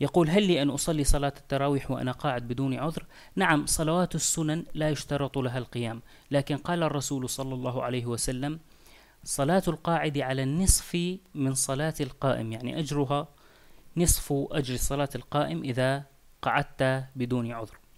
يقول هل لي أن أصلي صلاة التراويح وأنا قاعد بدون عذر؟ نعم صلوات السنن لا يشترط لها القيام لكن قال الرسول صلى الله عليه وسلم صلاة القاعد على النصف من صلاة القائم يعني أجرها نصف أجر صلاة القائم إذا قعدت بدون عذر